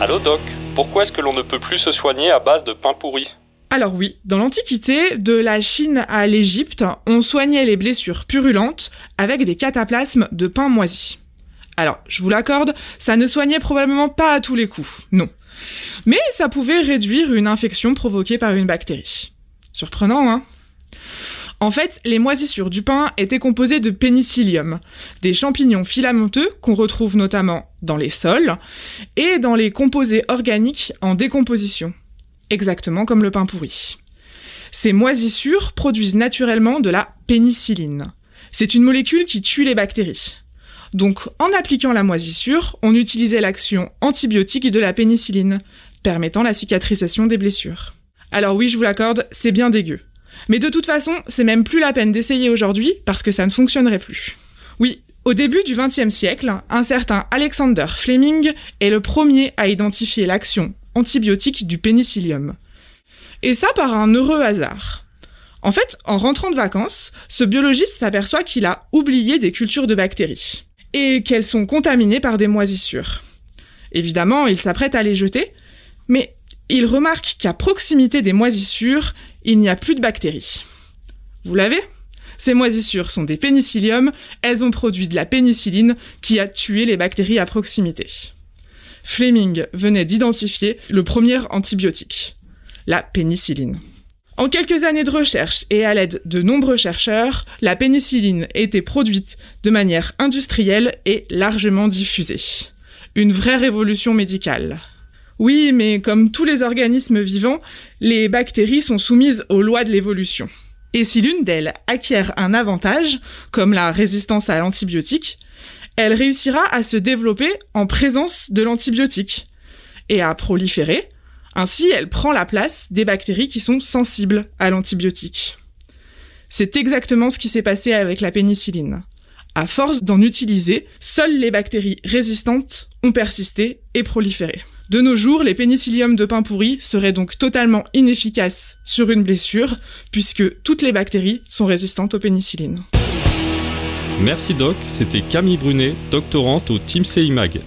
Allô Doc, pourquoi est-ce que l'on ne peut plus se soigner à base de pain pourri alors oui, dans l'Antiquité, de la Chine à l'Égypte, on soignait les blessures purulentes avec des cataplasmes de pain moisi. Alors, je vous l'accorde, ça ne soignait probablement pas à tous les coups, non. Mais ça pouvait réduire une infection provoquée par une bactérie. Surprenant, hein en fait, les moisissures du pain étaient composées de pénicillium, des champignons filamenteux qu'on retrouve notamment dans les sols et dans les composés organiques en décomposition, exactement comme le pain pourri. Ces moisissures produisent naturellement de la pénicilline. C'est une molécule qui tue les bactéries. Donc, en appliquant la moisissure, on utilisait l'action antibiotique de la pénicilline, permettant la cicatrisation des blessures. Alors oui, je vous l'accorde, c'est bien dégueu. Mais de toute façon, c'est même plus la peine d'essayer aujourd'hui parce que ça ne fonctionnerait plus. Oui, au début du XXe siècle, un certain Alexander Fleming est le premier à identifier l'action antibiotique du pénicillium. Et ça par un heureux hasard. En fait, en rentrant de vacances, ce biologiste s'aperçoit qu'il a oublié des cultures de bactéries et qu'elles sont contaminées par des moisissures. Évidemment, il s'apprête à les jeter, mais il remarque qu'à proximité des moisissures, il n'y a plus de bactéries. Vous l'avez Ces moisissures sont des pénicilliums, elles ont produit de la pénicilline qui a tué les bactéries à proximité. Fleming venait d'identifier le premier antibiotique, la pénicilline. En quelques années de recherche et à l'aide de nombreux chercheurs, la pénicilline était produite de manière industrielle et largement diffusée. Une vraie révolution médicale. Oui, mais comme tous les organismes vivants, les bactéries sont soumises aux lois de l'évolution. Et si l'une d'elles acquiert un avantage, comme la résistance à l'antibiotique, elle réussira à se développer en présence de l'antibiotique et à proliférer. Ainsi, elle prend la place des bactéries qui sont sensibles à l'antibiotique. C'est exactement ce qui s'est passé avec la pénicilline. À force d'en utiliser, seules les bactéries résistantes ont persisté et proliféré. De nos jours, les pénicilliums de pain pourri seraient donc totalement inefficaces sur une blessure, puisque toutes les bactéries sont résistantes aux pénicillines. Merci Doc, c'était Camille Brunet, doctorante au Team CIMAG.